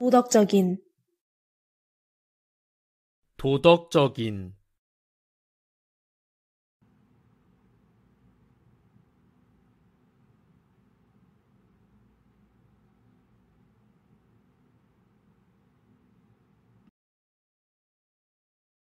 도덕적인 도덕적인